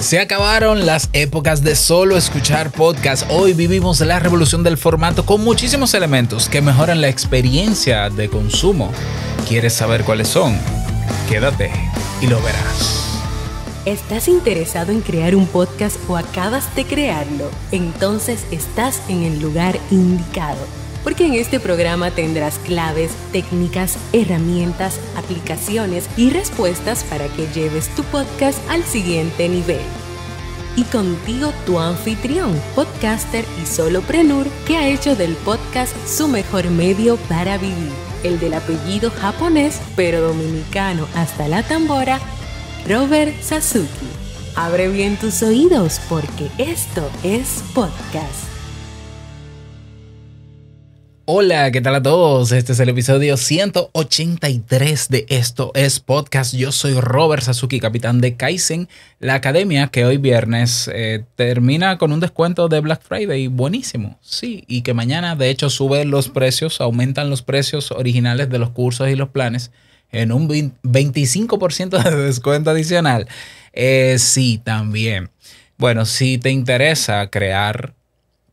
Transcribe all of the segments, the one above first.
Se acabaron las épocas de solo escuchar podcast. Hoy vivimos la revolución del formato con muchísimos elementos que mejoran la experiencia de consumo. ¿Quieres saber cuáles son? Quédate y lo verás. ¿Estás interesado en crear un podcast o acabas de crearlo? Entonces estás en el lugar indicado porque en este programa tendrás claves, técnicas, herramientas, aplicaciones y respuestas para que lleves tu podcast al siguiente nivel. Y contigo tu anfitrión, podcaster y soloprenur que ha hecho del podcast su mejor medio para vivir, el del apellido japonés pero dominicano hasta la tambora, Robert Sasuki. Abre bien tus oídos porque esto es podcast. Hola, ¿qué tal a todos? Este es el episodio 183 de Esto es Podcast. Yo soy Robert Sasuki, capitán de Kaizen, la academia que hoy viernes eh, termina con un descuento de Black Friday buenísimo. Sí, y que mañana de hecho sube los precios, aumentan los precios originales de los cursos y los planes en un 25% de descuento adicional. Eh, sí, también. Bueno, si te interesa crear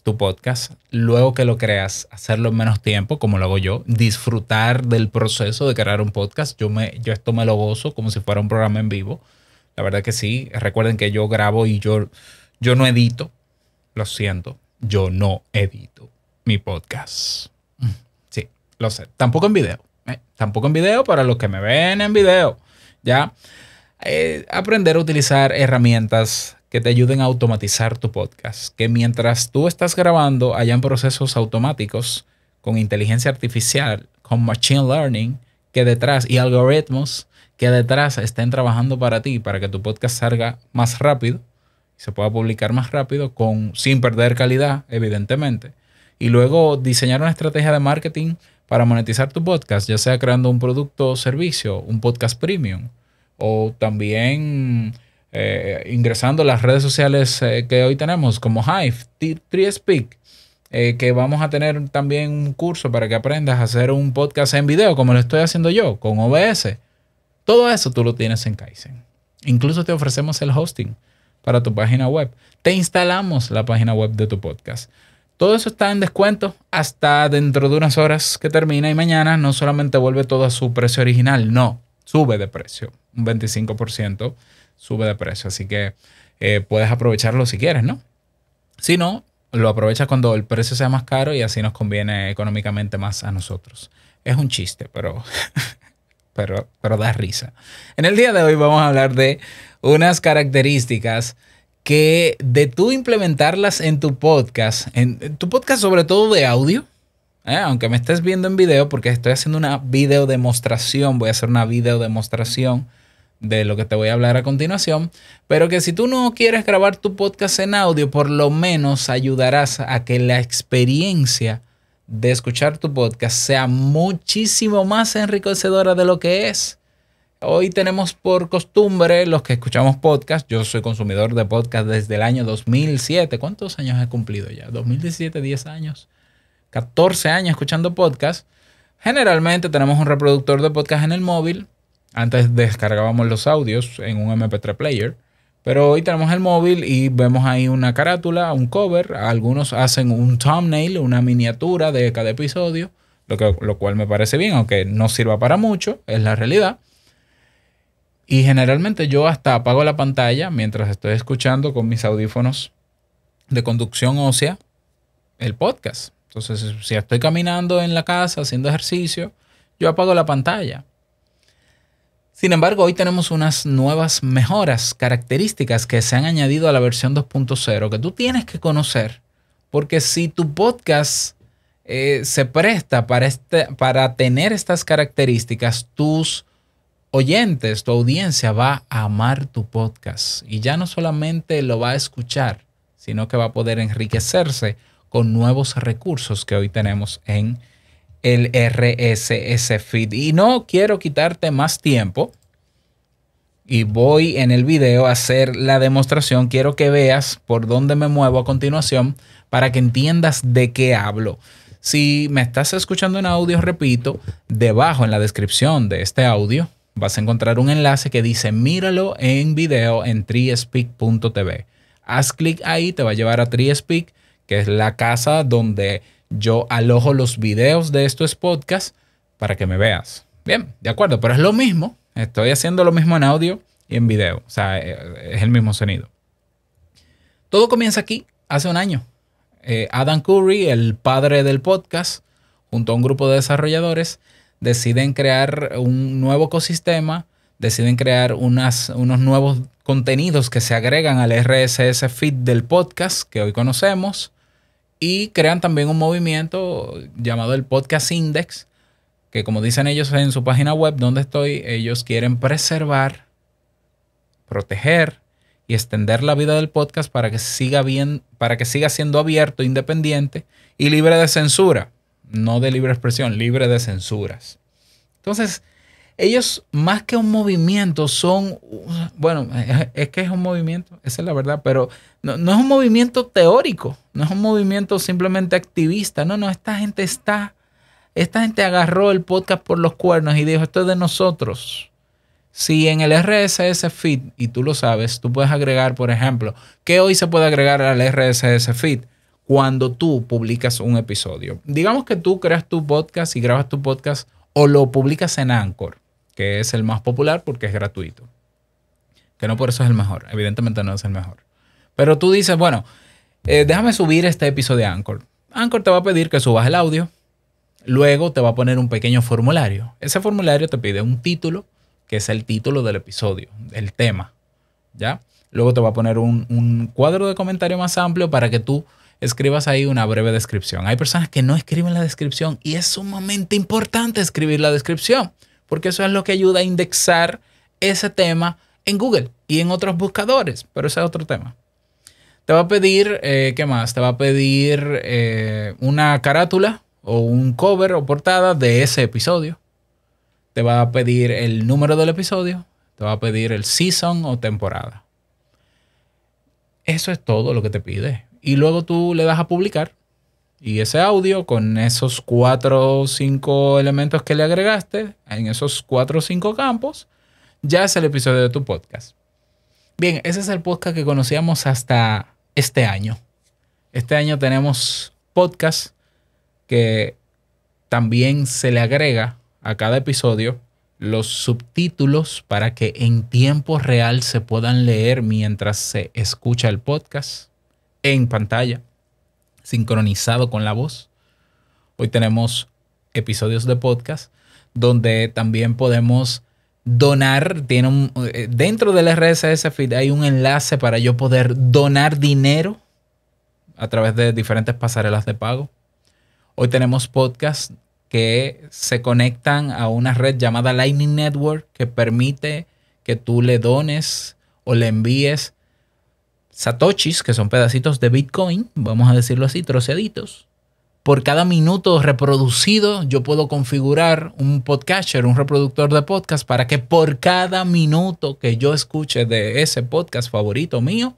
tu podcast, luego que lo creas, hacerlo en menos tiempo, como lo hago yo, disfrutar del proceso de crear un podcast. Yo, me, yo esto me lo gozo como si fuera un programa en vivo. La verdad que sí. Recuerden que yo grabo y yo, yo no edito. Lo siento, yo no edito mi podcast. Sí, lo sé. Tampoco en video. ¿eh? Tampoco en video para los que me ven en video. Ya. Eh, aprender a utilizar herramientas que te ayuden a automatizar tu podcast. Que mientras tú estás grabando hayan procesos automáticos con inteligencia artificial, con machine learning, que detrás y algoritmos que detrás estén trabajando para ti, para que tu podcast salga más rápido, se pueda publicar más rápido, con, sin perder calidad, evidentemente. Y luego diseñar una estrategia de marketing para monetizar tu podcast, ya sea creando un producto o servicio, un podcast premium, o también eh, ingresando a las redes sociales eh, que hoy tenemos, como Hive, TreeSpeak, eh, que vamos a tener también un curso para que aprendas a hacer un podcast en video, como lo estoy haciendo yo, con OBS. Todo eso tú lo tienes en Kaizen. Incluso te ofrecemos el hosting para tu página web. Te instalamos la página web de tu podcast. Todo eso está en descuento hasta dentro de unas horas que termina y mañana no solamente vuelve todo a su precio original, no, sube de precio un 25% sube de precio. Así que eh, puedes aprovecharlo si quieres, ¿no? Si no, lo aprovechas cuando el precio sea más caro y así nos conviene económicamente más a nosotros. Es un chiste, pero, pero, pero da risa. En el día de hoy vamos a hablar de unas características que de tú implementarlas en tu podcast, en tu podcast sobre todo de audio, ¿eh? aunque me estés viendo en video, porque estoy haciendo una video demostración, voy a hacer una video demostración de lo que te voy a hablar a continuación, pero que si tú no quieres grabar tu podcast en audio, por lo menos ayudarás a que la experiencia de escuchar tu podcast sea muchísimo más enriquecedora de lo que es. Hoy tenemos por costumbre los que escuchamos podcast. Yo soy consumidor de podcast desde el año 2007. ¿Cuántos años he cumplido ya? 2017, 10 años, 14 años escuchando podcast. Generalmente tenemos un reproductor de podcast en el móvil antes descargábamos los audios en un MP3 player, pero hoy tenemos el móvil y vemos ahí una carátula, un cover. Algunos hacen un thumbnail, una miniatura de cada episodio, lo, que, lo cual me parece bien, aunque no sirva para mucho, es la realidad. Y generalmente yo hasta apago la pantalla mientras estoy escuchando con mis audífonos de conducción ósea el podcast. Entonces, si estoy caminando en la casa haciendo ejercicio, yo apago la pantalla sin embargo, hoy tenemos unas nuevas mejoras, características que se han añadido a la versión 2.0 que tú tienes que conocer, porque si tu podcast eh, se presta para, este, para tener estas características, tus oyentes, tu audiencia va a amar tu podcast y ya no solamente lo va a escuchar, sino que va a poder enriquecerse con nuevos recursos que hoy tenemos en el RSS feed. Y no quiero quitarte más tiempo. Y voy en el video a hacer la demostración. Quiero que veas por dónde me muevo a continuación para que entiendas de qué hablo. Si me estás escuchando en audio, repito, debajo en la descripción de este audio vas a encontrar un enlace que dice míralo en video en Treespeak.tv. Haz clic ahí, te va a llevar a Treespeak, que es la casa donde yo alojo los videos de estos podcasts para que me veas. Bien, de acuerdo, pero es lo mismo. Estoy haciendo lo mismo en audio y en video. O sea, eh, es el mismo sonido. Todo comienza aquí, hace un año. Eh, Adam Curry, el padre del podcast, junto a un grupo de desarrolladores, deciden crear un nuevo ecosistema, deciden crear unos nuevos contenidos que se agregan al RSS feed del podcast que hoy conocemos y crean también un movimiento llamado el Podcast Index, que como dicen ellos en su página web donde estoy, ellos quieren preservar, proteger y extender la vida del podcast para que siga bien, para que siga siendo abierto, independiente y libre de censura, no de libre expresión, libre de censuras. Entonces, ellos más que un movimiento son, bueno, es que es un movimiento, esa es la verdad, pero no, es un movimiento teórico, no es un movimiento simplemente activista, no, no, esta gente está, esta gente agarró el podcast por los cuernos y dijo, esto es de nosotros. Si en el RSS fit y tú lo sabes, tú puedes agregar, por ejemplo, ¿qué hoy se puede agregar al RSS fit Cuando tú publicas un episodio. Digamos que tú creas tu podcast y grabas tu podcast o lo publicas en Anchor que es el más popular porque es gratuito. Que no por eso es el mejor, evidentemente no es el mejor. Pero tú dices, bueno, eh, déjame subir este episodio de Anchor. Anchor te va a pedir que subas el audio, luego te va a poner un pequeño formulario. Ese formulario te pide un título, que es el título del episodio, el tema, ¿ya? Luego te va a poner un, un cuadro de comentario más amplio para que tú escribas ahí una breve descripción. Hay personas que no escriben la descripción y es sumamente importante escribir la descripción porque eso es lo que ayuda a indexar ese tema en Google y en otros buscadores, pero ese es otro tema. Te va a pedir, eh, ¿qué más? Te va a pedir eh, una carátula o un cover o portada de ese episodio. Te va a pedir el número del episodio. Te va a pedir el season o temporada. Eso es todo lo que te pide. Y luego tú le das a publicar y ese audio con esos cuatro o cinco elementos que le agregaste, en esos cuatro o cinco campos, ya es el episodio de tu podcast. Bien, ese es el podcast que conocíamos hasta este año. Este año tenemos podcast que también se le agrega a cada episodio los subtítulos para que en tiempo real se puedan leer mientras se escucha el podcast en pantalla sincronizado con la voz. Hoy tenemos episodios de podcast donde también podemos donar. Eh, dentro del RSS feed hay un enlace para yo poder donar dinero a través de diferentes pasarelas de pago. Hoy tenemos podcasts que se conectan a una red llamada Lightning Network que permite que tú le dones o le envíes satoshis, que son pedacitos de Bitcoin, vamos a decirlo así, troceditos. Por cada minuto reproducido, yo puedo configurar un podcaster, un reproductor de podcast, para que por cada minuto que yo escuche de ese podcast favorito mío,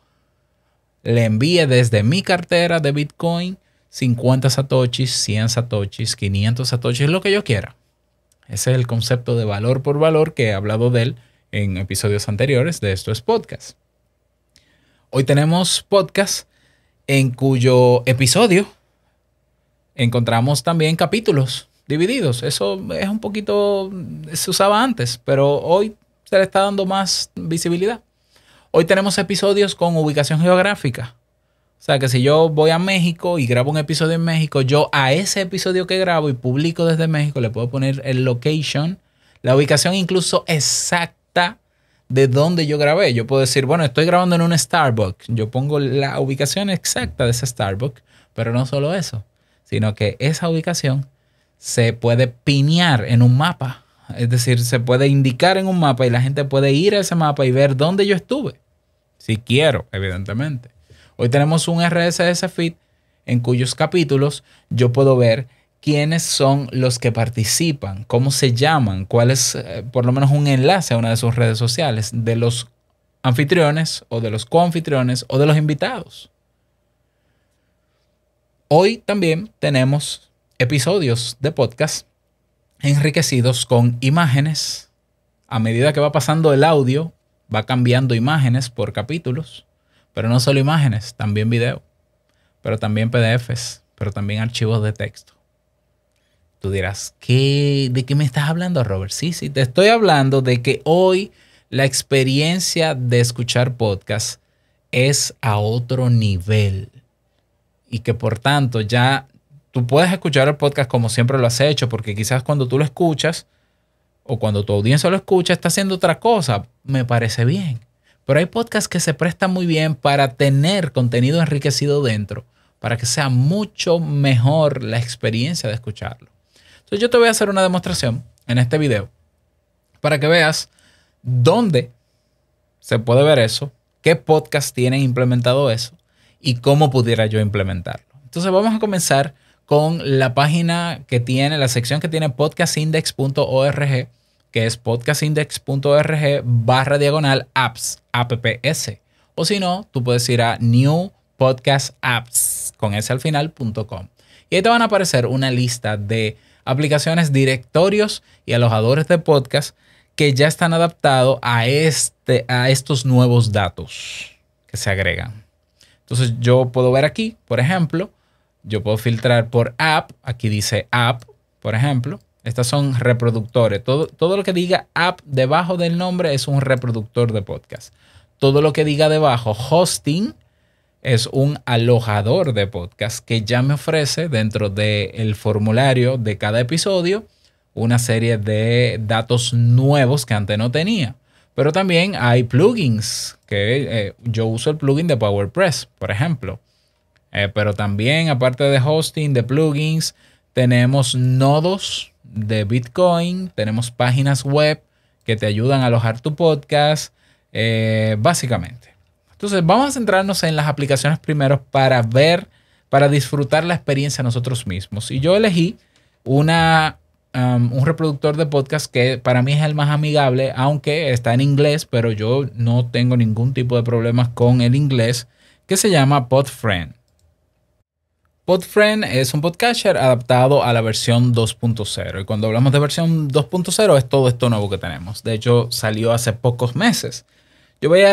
le envíe desde mi cartera de Bitcoin 50 satoshis, 100 satoshis, 500 satoshis, lo que yo quiera. Ese es el concepto de valor por valor que he hablado de él en episodios anteriores de estos podcast. Hoy tenemos podcast en cuyo episodio encontramos también capítulos divididos. Eso es un poquito, se usaba antes, pero hoy se le está dando más visibilidad. Hoy tenemos episodios con ubicación geográfica. O sea que si yo voy a México y grabo un episodio en México, yo a ese episodio que grabo y publico desde México le puedo poner el location, la ubicación incluso exacta de dónde yo grabé. Yo puedo decir, bueno, estoy grabando en un Starbucks. Yo pongo la ubicación exacta de ese Starbucks, pero no solo eso, sino que esa ubicación se puede pinear en un mapa. Es decir, se puede indicar en un mapa y la gente puede ir a ese mapa y ver dónde yo estuve. Si quiero, evidentemente. Hoy tenemos un RSS feed en cuyos capítulos yo puedo ver quiénes son los que participan, cómo se llaman, cuál es eh, por lo menos un enlace a una de sus redes sociales de los anfitriones o de los coanfitriones o de los invitados. Hoy también tenemos episodios de podcast enriquecidos con imágenes. A medida que va pasando el audio, va cambiando imágenes por capítulos, pero no solo imágenes, también video, pero también PDFs, pero también archivos de texto. Tú dirás, ¿de qué me estás hablando, Robert? Sí, sí, te estoy hablando de que hoy la experiencia de escuchar podcast es a otro nivel y que por tanto ya tú puedes escuchar el podcast como siempre lo has hecho, porque quizás cuando tú lo escuchas o cuando tu audiencia lo escucha está haciendo otra cosa, me parece bien. Pero hay podcasts que se prestan muy bien para tener contenido enriquecido dentro, para que sea mucho mejor la experiencia de escucharlo. Entonces yo te voy a hacer una demostración en este video para que veas dónde se puede ver eso, qué podcast tiene implementado eso y cómo pudiera yo implementarlo. Entonces vamos a comenzar con la página que tiene, la sección que tiene podcastindex.org, que es podcastindex.org barra diagonal apps, apps. O si no, tú puedes ir a new podcast apps con ese al final.com. Y ahí te van a aparecer una lista de aplicaciones, directorios y alojadores de podcast que ya están adaptados a, este, a estos nuevos datos que se agregan. Entonces yo puedo ver aquí, por ejemplo, yo puedo filtrar por app, aquí dice app, por ejemplo. Estas son reproductores. Todo, todo lo que diga app debajo del nombre es un reproductor de podcast. Todo lo que diga debajo hosting es un alojador de podcast que ya me ofrece dentro del formulario de cada episodio una serie de datos nuevos que antes no tenía. Pero también hay plugins, que eh, yo uso el plugin de PowerPress, por ejemplo. Eh, pero también, aparte de hosting, de plugins, tenemos nodos de Bitcoin, tenemos páginas web que te ayudan a alojar tu podcast, eh, básicamente. Entonces, vamos a centrarnos en las aplicaciones primero para ver, para disfrutar la experiencia nosotros mismos. Y yo elegí una, um, un reproductor de podcast que para mí es el más amigable, aunque está en inglés, pero yo no tengo ningún tipo de problemas con el inglés, que se llama Podfriend. Podfriend es un podcaster adaptado a la versión 2.0. Y cuando hablamos de versión 2.0 es todo esto nuevo que tenemos. De hecho, salió hace pocos meses. Yo voy a,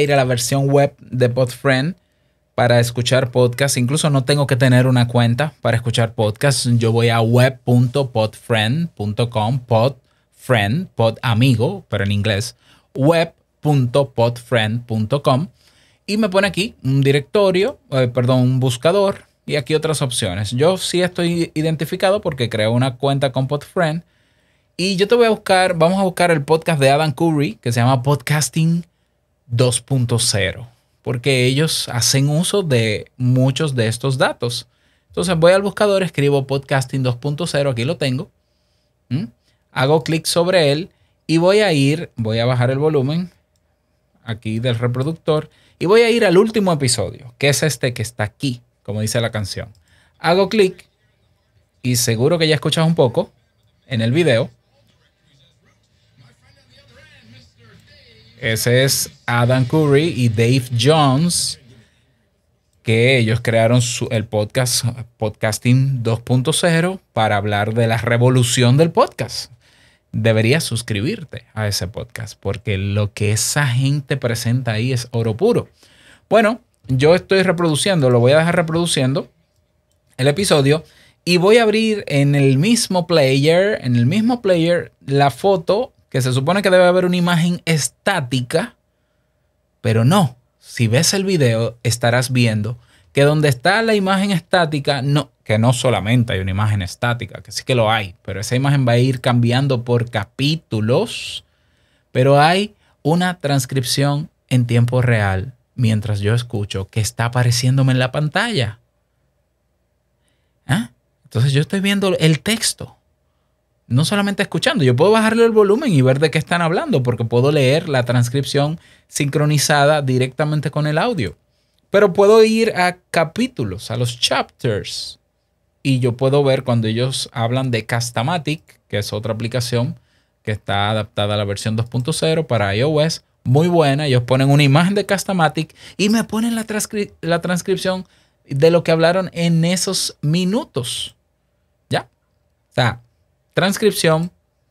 ir a la versión web de Podfriend para escuchar podcasts. Incluso no tengo que tener una cuenta para escuchar podcasts. Yo voy a web.podfriend.com, podfriend, pod amigo, pero en inglés, web.podfriend.com. Y me pone aquí un directorio, eh, perdón, un buscador y aquí otras opciones. Yo sí estoy identificado porque creo una cuenta con Podfriend y yo te voy a buscar, vamos a buscar el podcast de Adam Curry, que se llama Podcasting 2.0, porque ellos hacen uso de muchos de estos datos. Entonces voy al buscador, escribo Podcasting 2.0, aquí lo tengo. Hago clic sobre él y voy a ir, voy a bajar el volumen aquí del reproductor y voy a ir al último episodio, que es este que está aquí, como dice la canción. Hago clic y seguro que ya escuchas un poco en el video. Ese es Adam Curry y Dave Jones, que ellos crearon el podcast Podcasting 2.0 para hablar de la revolución del podcast. Deberías suscribirte a ese podcast porque lo que esa gente presenta ahí es oro puro. Bueno, yo estoy reproduciendo, lo voy a dejar reproduciendo el episodio y voy a abrir en el mismo player, en el mismo player, la foto que se supone que debe haber una imagen estática, pero no. Si ves el video, estarás viendo que donde está la imagen estática, no, que no solamente hay una imagen estática, que sí que lo hay, pero esa imagen va a ir cambiando por capítulos, pero hay una transcripción en tiempo real mientras yo escucho que está apareciéndome en la pantalla. ¿Ah? Entonces yo estoy viendo el texto no solamente escuchando, yo puedo bajarle el volumen y ver de qué están hablando, porque puedo leer la transcripción sincronizada directamente con el audio. Pero puedo ir a capítulos, a los chapters, y yo puedo ver cuando ellos hablan de Castamatic, que es otra aplicación que está adaptada a la versión 2.0 para iOS, muy buena. Ellos ponen una imagen de Castamatic y me ponen la, la transcripción de lo que hablaron en esos minutos. ¿Ya? O sea, transcripción,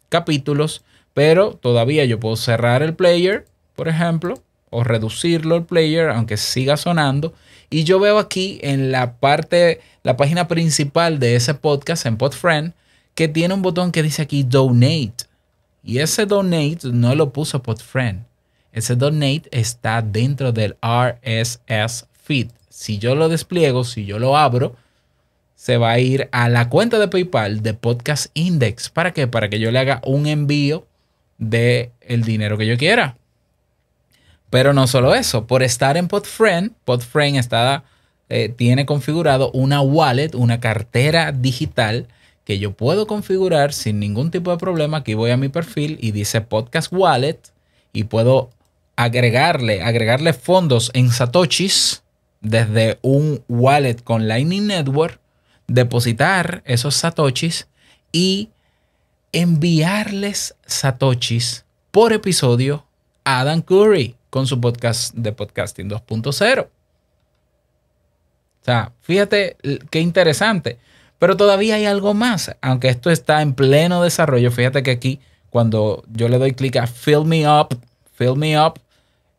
capítulos, pero todavía yo puedo cerrar el player, por ejemplo, o reducirlo el player, aunque siga sonando. Y yo veo aquí en la parte, la página principal de ese podcast, en Podfriend, que tiene un botón que dice aquí Donate. Y ese Donate no lo puso Podfriend. Ese Donate está dentro del RSS feed. Si yo lo despliego, si yo lo abro, se va a ir a la cuenta de PayPal de Podcast Index. ¿Para qué? Para que yo le haga un envío de el dinero que yo quiera. Pero no solo eso, por estar en Podfriend, Podfriend está, eh, tiene configurado una wallet, una cartera digital que yo puedo configurar sin ningún tipo de problema. Aquí voy a mi perfil y dice Podcast Wallet y puedo agregarle, agregarle fondos en Satoshis desde un wallet con Lightning Network depositar esos satoshis y enviarles satoshis por episodio a Adam Curry con su podcast de podcasting 2.0. O sea, fíjate qué interesante. Pero todavía hay algo más, aunque esto está en pleno desarrollo. Fíjate que aquí, cuando yo le doy clic a Fill Me Up, Fill Me Up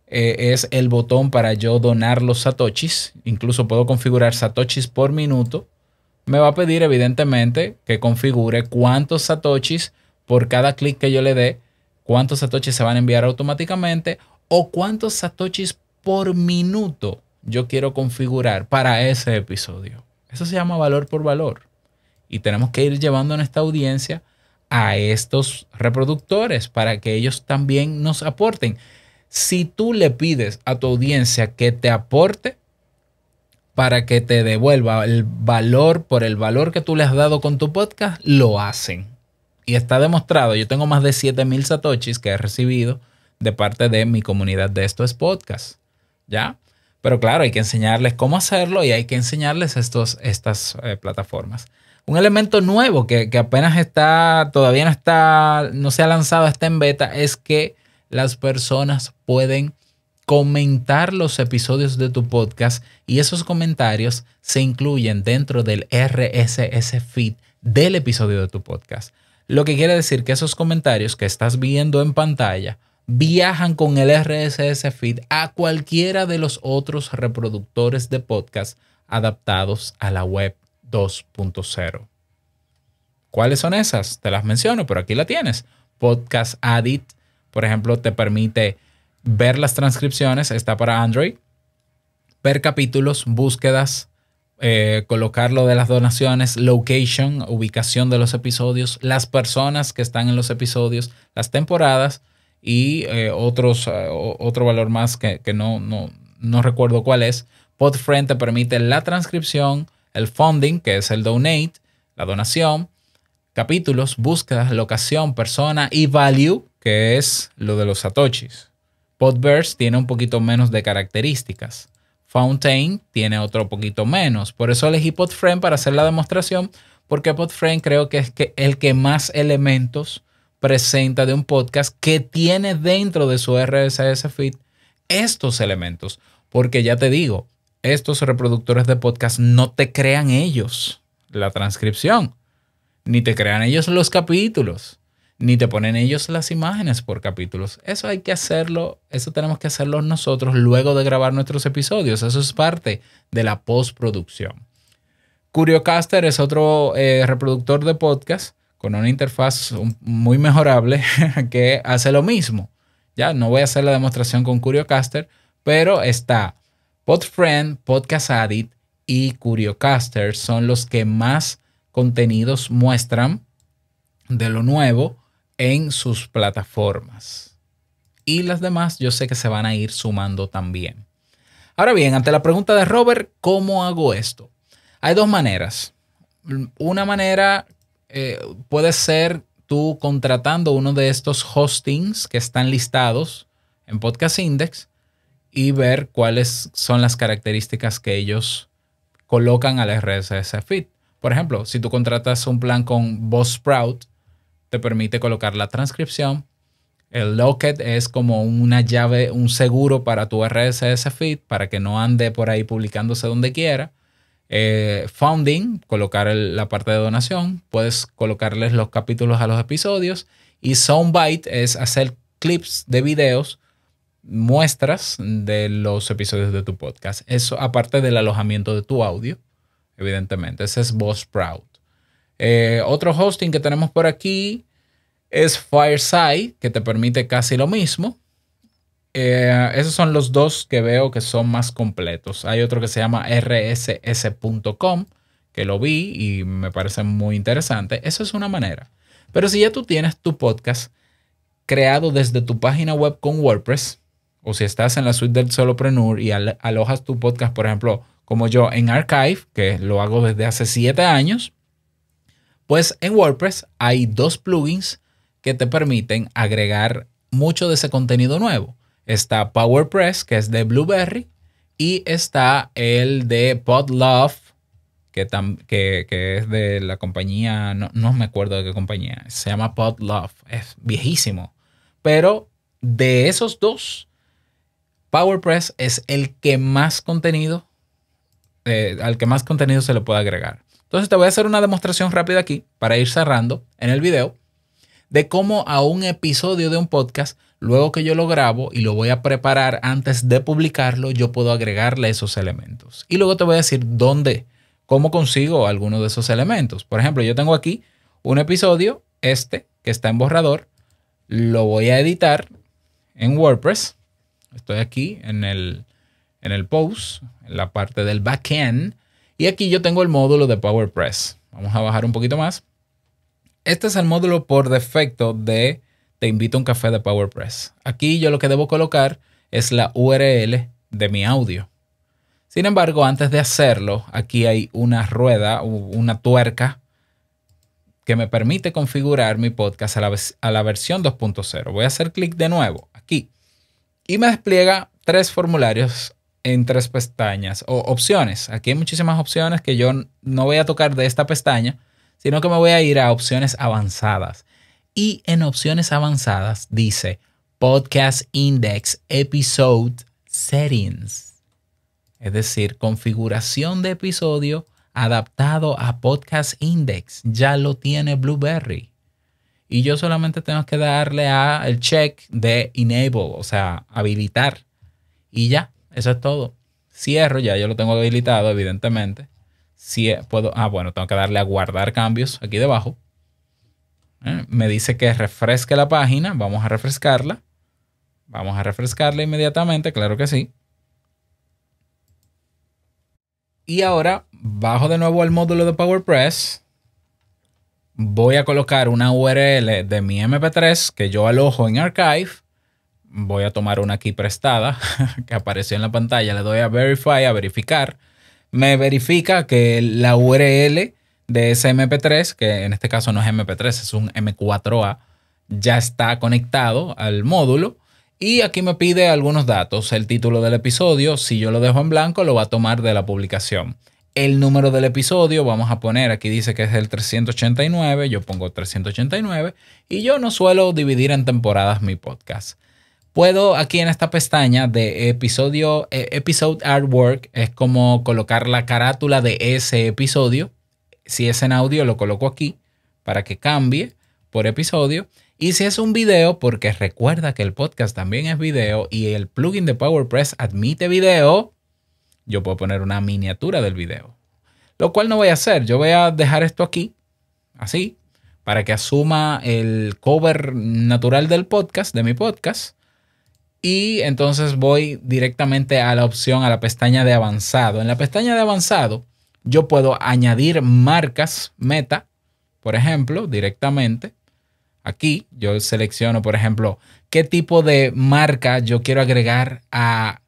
eh, es el botón para yo donar los satoshis. Incluso puedo configurar satoshis por minuto me va a pedir evidentemente que configure cuántos satoshis por cada clic que yo le dé, cuántos satoshis se van a enviar automáticamente o cuántos satoshis por minuto yo quiero configurar para ese episodio. Eso se llama valor por valor. Y tenemos que ir llevando a nuestra audiencia a estos reproductores para que ellos también nos aporten. Si tú le pides a tu audiencia que te aporte, para que te devuelva el valor por el valor que tú le has dado con tu podcast, lo hacen. Y está demostrado, yo tengo más de 7000 satoshis que he recibido de parte de mi comunidad de estos podcasts, ¿ya? Pero claro, hay que enseñarles cómo hacerlo y hay que enseñarles estos, estas eh, plataformas. Un elemento nuevo que, apenas está, todavía no está, no se ha lanzado, está en beta, es que las personas pueden comentar los episodios de tu podcast y esos comentarios se incluyen dentro del RSS feed del episodio de tu podcast. Lo que quiere decir que esos comentarios que estás viendo en pantalla viajan con el RSS feed a cualquiera de los otros reproductores de podcast adaptados a la web 2.0. ¿Cuáles son esas? Te las menciono, pero aquí la tienes. Podcast Addit, por ejemplo, te permite ver las transcripciones, está para Android, ver capítulos, búsquedas, eh, colocar lo de las donaciones, location, ubicación de los episodios, las personas que están en los episodios, las temporadas y eh, otros, eh, otro valor más que, no, no, recuerdo cuál es. Podfriend te permite la transcripción, el funding, que es el donate, la donación, capítulos, búsquedas, locación, persona y value, que es lo de los satoshis. Podverse tiene un poquito menos de características. Fountain tiene otro poquito menos. Por eso elegí Podframe para hacer la demostración, porque Podframe creo que es el que más elementos presenta de un podcast que tiene dentro de su RSS feed estos elementos. Porque ya te digo, estos reproductores de podcast no te crean ellos la transcripción, ni te crean ellos los capítulos ni te ponen ellos las imágenes por capítulos. Eso hay que hacerlo, eso tenemos que hacerlo nosotros luego de grabar nuestros episodios. Eso es parte de la postproducción. CurioCaster es otro eh, reproductor de podcast con una interfaz muy mejorable que hace lo mismo. Ya no voy a hacer la demostración con CurioCaster, pero está PodFriend, Podcast Addict y CurioCaster son los que más contenidos muestran de lo nuevo en sus plataformas. Y las demás yo sé que se van a ir sumando también. Ahora bien, ante la pregunta de Robert, ¿cómo hago esto? Hay dos maneras. Una manera eh, puede ser tú contratando uno de estos hostings que están listados en Podcast Index y ver cuáles son las características que ellos colocan al RSS feed. Por ejemplo, si tú contratas un plan con Buzzsprout, te permite colocar la transcripción. El locket es como una llave, un seguro para tu RSS feed para que no ande por ahí publicándose donde quiera. Eh, founding, colocar la parte de donación. Puedes colocarles los capítulos a los episodios. Y soundbite es hacer clips de videos, muestras de los episodios de tu podcast. Eso aparte del alojamiento de tu audio, evidentemente. Ese es Buzzsprout. Eh, otro hosting que tenemos por aquí es Fireside, que te permite casi lo mismo. Eh, esos son los dos que veo que son más completos. Hay otro que se llama rss.com, que lo vi y me parece muy interesante. esa es una manera. Pero si ya tú tienes tu podcast creado desde tu página web con WordPress, o si estás en la suite del solopreneur y alojas tu podcast, por ejemplo, como yo en Archive, que lo hago desde hace siete años, pues en WordPress hay dos plugins que te permiten agregar mucho de ese contenido nuevo. Está PowerPress, que es de Blueberry, y está el de Podlove, que, es de la compañía, no, me acuerdo de qué compañía, se llama Podlove, es viejísimo. Pero de esos dos, PowerPress es el que más contenido, eh, al que más contenido se le puede agregar. Entonces te voy a hacer una demostración rápida aquí para ir cerrando en el video de cómo a un episodio de un podcast, luego que yo lo grabo y lo voy a preparar antes de publicarlo, yo puedo agregarle esos elementos. Y luego te voy a decir dónde, cómo consigo alguno de esos elementos. Por ejemplo, yo tengo aquí un episodio, este, que está en borrador, lo voy a editar en WordPress. Estoy aquí en el, en el post, en la parte del backend y aquí yo tengo el módulo de PowerPress. Vamos a bajar un poquito más. Este es el módulo por defecto de Te invito a un café de PowerPress. Aquí yo lo que debo colocar es la URL de mi audio. Sin embargo, antes de hacerlo, aquí hay una rueda o una tuerca que me permite configurar mi podcast a la, a la versión 2.0. Voy a hacer clic de nuevo aquí y me despliega tres formularios en tres pestañas o opciones. Aquí hay muchísimas opciones que yo no voy a tocar de esta pestaña, sino que me voy a ir a opciones avanzadas. Y en opciones avanzadas dice Podcast Index Episode Settings. Es decir, configuración de episodio adaptado a Podcast Index. Ya lo tiene Blueberry. Y yo solamente tengo que darle al el check de enable, o sea, habilitar. Y ya, eso es todo. Cierro, ya yo lo tengo habilitado, evidentemente. Si puedo, ah, bueno, tengo que darle a guardar cambios aquí debajo. Eh, me dice que refresque la página. Vamos a refrescarla. Vamos a refrescarla inmediatamente, claro que sí. Y ahora bajo de nuevo al módulo de PowerPress. Voy a colocar una URL de mi MP3 que yo alojo en Archive voy a tomar una aquí prestada que apareció en la pantalla, le doy a verify, a verificar, me verifica que la URL de ese MP3, que en este caso no es MP3, es un M4A, ya está conectado al módulo. Y aquí me pide algunos datos, el título del episodio, si yo lo dejo en blanco lo va a tomar de la publicación. El número del episodio, vamos a poner, aquí dice que es el 389, yo pongo 389 y yo no suelo dividir en temporadas mi podcast. Puedo aquí en esta pestaña de episodio, eh, episode artwork, es como colocar la carátula de ese episodio. Si es en audio, lo coloco aquí para que cambie por episodio. Y si es un video, porque recuerda que el podcast también es video y el plugin de PowerPress admite video, yo puedo poner una miniatura del video. Lo cual no voy a hacer. Yo voy a dejar esto aquí, así, para que asuma el cover natural del podcast, de mi podcast y entonces voy directamente a la opción, a la pestaña de avanzado. En la pestaña de avanzado yo puedo añadir marcas meta, por ejemplo, directamente. Aquí yo selecciono, por ejemplo, qué tipo de marca yo quiero agregar a,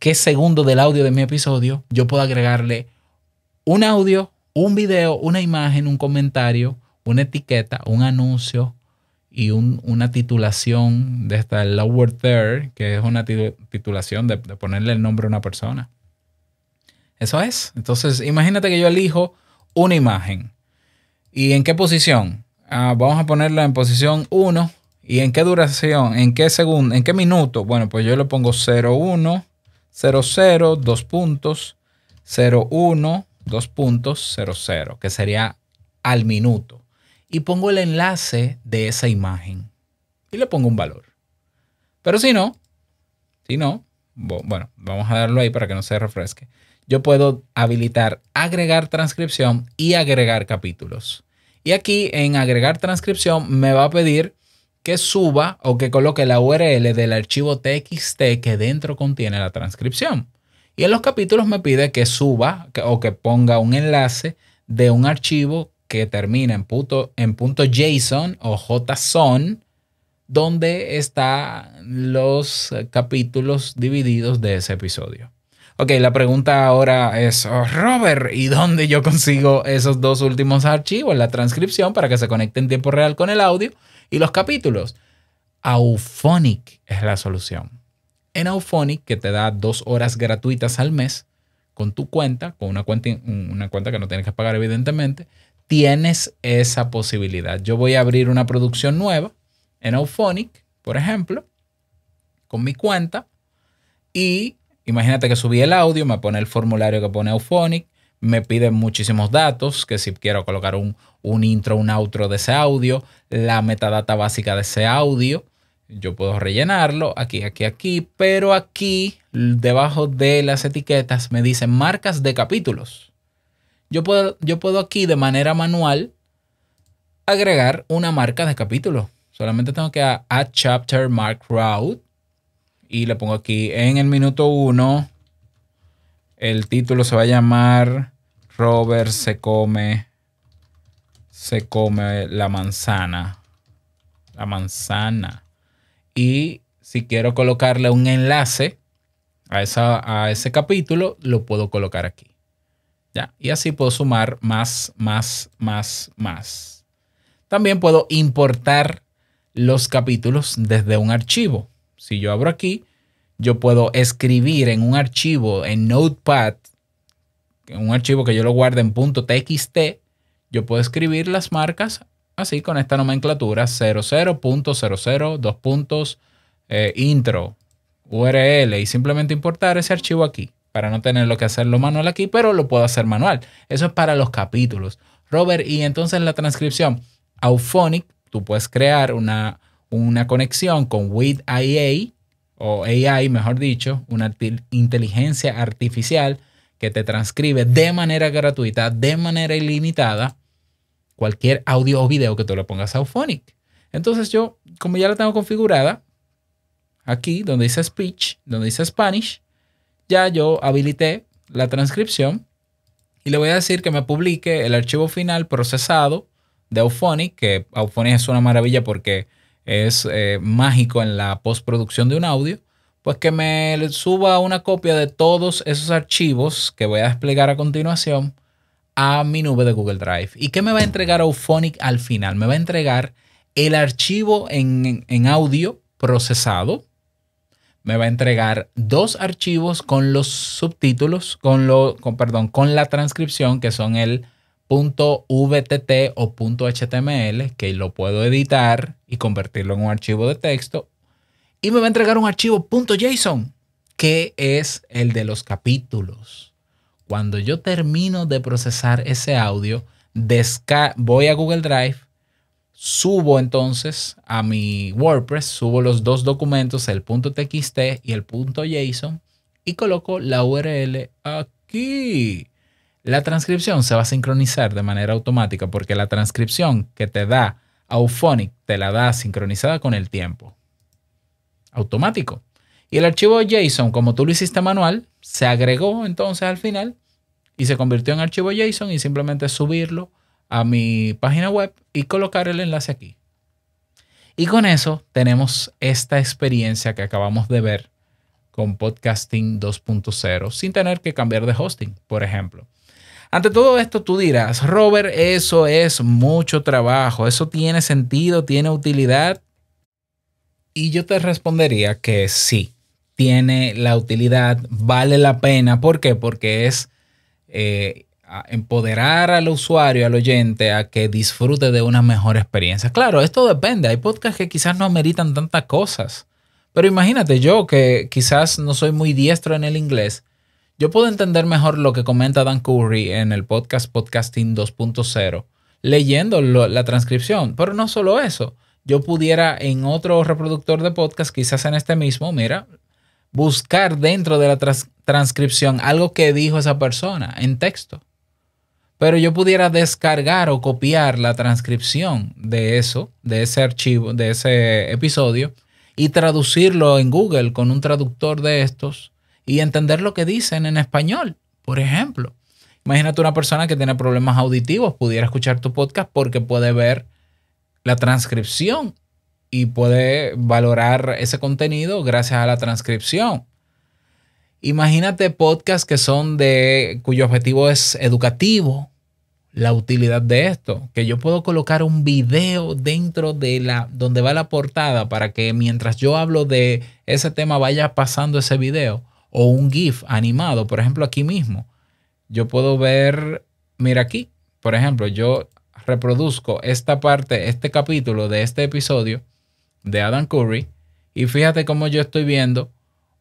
qué segundo del audio de mi episodio. Yo puedo agregarle un audio, un video, una imagen, un comentario, una etiqueta, un anuncio, y una titulación de esta el lower third, que es una titulación de, ponerle el nombre a una persona. Eso es. Entonces, imagínate que yo elijo una imagen. ¿Y en qué posición? Ah, vamos a ponerla en posición 1. ¿Y en qué duración? ¿En qué segundo? ¿En qué minuto? Bueno, pues yo le pongo 0, 0, 2 puntos, 01, 2 puntos, 00, que sería al minuto y pongo el enlace de esa imagen y le pongo un valor. Pero si no, si no, bueno, vamos a darlo ahí para que no se refresque. Yo puedo habilitar agregar transcripción y agregar capítulos. Y aquí en agregar transcripción me va a pedir que suba o que coloque la URL del archivo txt que dentro contiene la transcripción. Y en los capítulos me pide que suba o que ponga un enlace de un archivo que termina en punto, en punto JSON o JSON, donde están los capítulos divididos de ese episodio. Ok, la pregunta ahora es, oh, Robert, ¿y dónde yo consigo esos dos últimos archivos, la transcripción, para que se conecte en tiempo real con el audio y los capítulos? Auphonic es la solución. En Auphonic, que te da dos horas gratuitas al mes con tu cuenta, con una cuenta, una cuenta que no tienes que pagar evidentemente, tienes esa posibilidad. Yo voy a abrir una producción nueva en Auphonic, por ejemplo, con mi cuenta. Y imagínate que subí el audio, me pone el formulario que pone Auphonic, me piden muchísimos datos, que si quiero colocar un, un intro, un outro de ese audio, la metadata básica de ese audio, yo puedo rellenarlo aquí, aquí, aquí, pero aquí, debajo de las etiquetas, me dicen marcas de capítulos. Yo puedo, yo puedo aquí de manera manual agregar una marca de capítulo. Solamente tengo que a, add chapter mark route y le pongo aquí en el minuto 1. El título se va a llamar Robert se come se come la manzana. La manzana. Y si quiero colocarle un enlace a, esa, a ese capítulo, lo puedo colocar aquí. Ya, y así puedo sumar más, más, más, más. También puedo importar los capítulos desde un archivo. Si yo abro aquí, yo puedo escribir en un archivo, en Notepad, en un archivo que yo lo guarde en .txt, yo puedo escribir las marcas así con esta nomenclatura 00.00, dos puntos, eh, intro, URL y simplemente importar ese archivo aquí para no tenerlo que hacerlo manual aquí, pero lo puedo hacer manual. Eso es para los capítulos. Robert, y entonces la transcripción. Auphonic, tú puedes crear una, una conexión con with IA o AI, mejor dicho, una inteligencia artificial que te transcribe de manera gratuita, de manera ilimitada, cualquier audio o video que tú le pongas a Auphonic. Entonces yo, como ya la tengo configurada, aquí donde dice Speech, donde dice Spanish, ya yo habilité la transcripción y le voy a decir que me publique el archivo final procesado de Auphonic, que Auphonic es una maravilla porque es eh, mágico en la postproducción de un audio, pues que me suba una copia de todos esos archivos que voy a desplegar a continuación a mi nube de Google Drive. ¿Y qué me va a entregar Auphonic al final? Me va a entregar el archivo en, en audio procesado, me va a entregar dos archivos con los subtítulos, con, lo, con, perdón, con la transcripción, que son el .vtt o .html, que lo puedo editar y convertirlo en un archivo de texto. Y me va a entregar un archivo .json, que es el de los capítulos. Cuando yo termino de procesar ese audio, voy a Google Drive, Subo entonces a mi WordPress, subo los dos documentos, el .txt y el .json y coloco la URL aquí. La transcripción se va a sincronizar de manera automática porque la transcripción que te da Auphonic te la da sincronizada con el tiempo. Automático. Y el archivo JSON, como tú lo hiciste manual, se agregó entonces al final y se convirtió en archivo JSON y simplemente subirlo a mi página web y colocar el enlace aquí. Y con eso tenemos esta experiencia que acabamos de ver con Podcasting 2.0 sin tener que cambiar de hosting, por ejemplo. Ante todo esto tú dirás, Robert, eso es mucho trabajo, eso tiene sentido, tiene utilidad. Y yo te respondería que sí, tiene la utilidad, vale la pena. ¿Por qué? Porque es eh, empoderar al usuario, al oyente, a que disfrute de una mejor experiencia. Claro, esto depende. Hay podcasts que quizás no ameritan tantas cosas. Pero imagínate yo que quizás no soy muy diestro en el inglés. Yo puedo entender mejor lo que comenta Dan Curry en el podcast Podcasting 2.0, leyendo la transcripción. Pero no solo eso. Yo pudiera en otro reproductor de podcast, quizás en este mismo, mira, buscar dentro de la transcripción algo que dijo esa persona en texto pero yo pudiera descargar o copiar la transcripción de eso, de ese archivo, de ese episodio, y traducirlo en Google con un traductor de estos y entender lo que dicen en español, por ejemplo. Imagínate una persona que tiene problemas auditivos, pudiera escuchar tu podcast porque puede ver la transcripción y puede valorar ese contenido gracias a la transcripción. Imagínate podcasts que son de cuyo objetivo es educativo, la utilidad de esto, que yo puedo colocar un video dentro de la donde va la portada para que mientras yo hablo de ese tema vaya pasando ese video o un GIF animado, por ejemplo, aquí mismo. Yo puedo ver, mira aquí, por ejemplo, yo reproduzco esta parte, este capítulo de este episodio de Adam Curry y fíjate cómo yo estoy viendo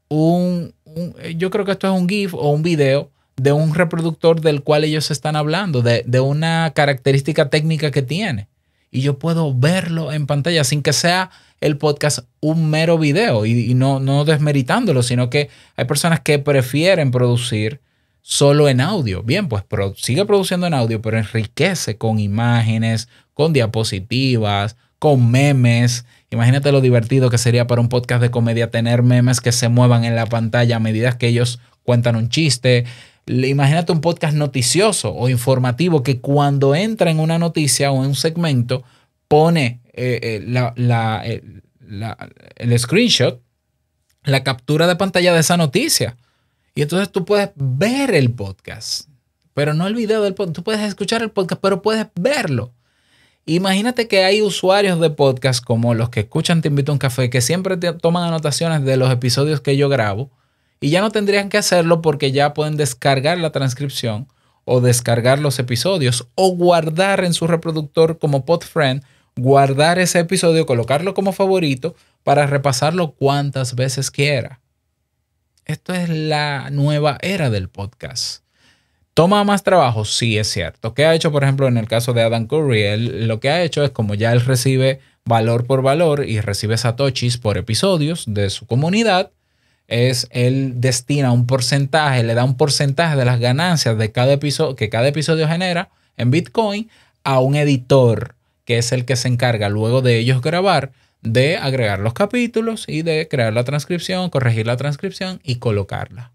un eh, yo creo que esto es un GIF o un video de un reproductor del cual ellos están hablando, de, una característica técnica que tiene. Y yo puedo verlo en pantalla sin que sea el podcast un mero video y, no, desmeritándolo, sino que hay personas que prefieren producir solo en audio. Bien, pues sigue produciendo en audio, pero enriquece con imágenes, con diapositivas, con memes, Imagínate lo divertido que sería para un podcast de comedia tener memes que se muevan en la pantalla a medida que ellos cuentan un chiste. Imagínate un podcast noticioso o informativo que cuando entra en una noticia o en un segmento pone eh, eh, eh, la, el screenshot, la captura de pantalla de esa noticia. Y entonces tú puedes ver el podcast, pero no el video del podcast. Tú puedes escuchar el podcast, pero puedes verlo. Imagínate que hay usuarios de podcast como los que escuchan Te invito a un café, que siempre toman anotaciones de los episodios que yo grabo y ya no tendrían que hacerlo porque ya pueden descargar la transcripción o descargar los episodios o guardar en su reproductor como Podfriend, guardar ese episodio, colocarlo como favorito para repasarlo cuantas veces quiera. Esto es la nueva era del podcast. ¿Toma más trabajo? Sí, es cierto. ¿Qué ha hecho, por ejemplo, en el caso de Adam Curry? lo que ha hecho es como ya él recibe valor por valor y recibe satoshis por episodios de su comunidad, es él destina un porcentaje, le da un porcentaje de las ganancias de cada episodio que cada episodio genera en Bitcoin a un editor que es el que se encarga luego de ellos grabar de agregar los capítulos y de crear la transcripción, corregir la transcripción y colocarla.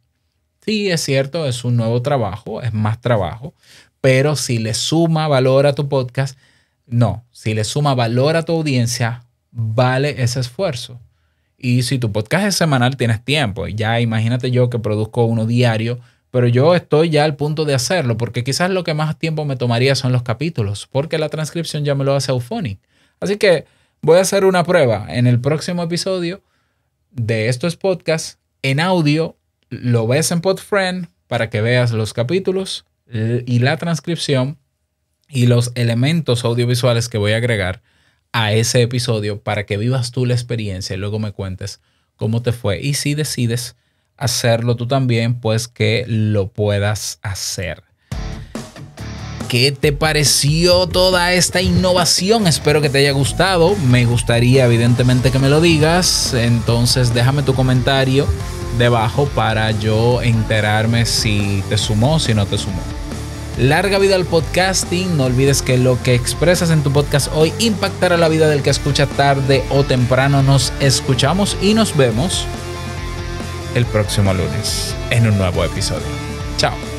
Sí, es cierto, es un nuevo trabajo, es más trabajo, pero si le suma valor a tu podcast, no, si le suma valor a tu audiencia, vale ese esfuerzo. Y si tu podcast es semanal, tienes tiempo. Ya imagínate yo que produzco uno diario, pero yo estoy ya al punto de hacerlo, porque quizás lo que más tiempo me tomaría son los capítulos, porque la transcripción ya me lo hace Euphonic. Así que voy a hacer una prueba en el próximo episodio de estos podcasts en audio lo ves en Podfriend para que veas los capítulos eh, y la transcripción y los elementos audiovisuales que voy a agregar a ese episodio para que vivas tú la experiencia y luego me cuentes cómo te fue. Y si decides hacerlo tú también, pues que lo puedas hacer. ¿Qué te pareció toda esta innovación? Espero que te haya gustado. Me gustaría evidentemente que me lo digas. Entonces déjame tu comentario debajo para yo enterarme si te sumó, si no te sumó. Larga vida al podcasting, no olvides que lo que expresas en tu podcast hoy impactará la vida del que escucha tarde o temprano. Nos escuchamos y nos vemos el próximo lunes en un nuevo episodio. Chao.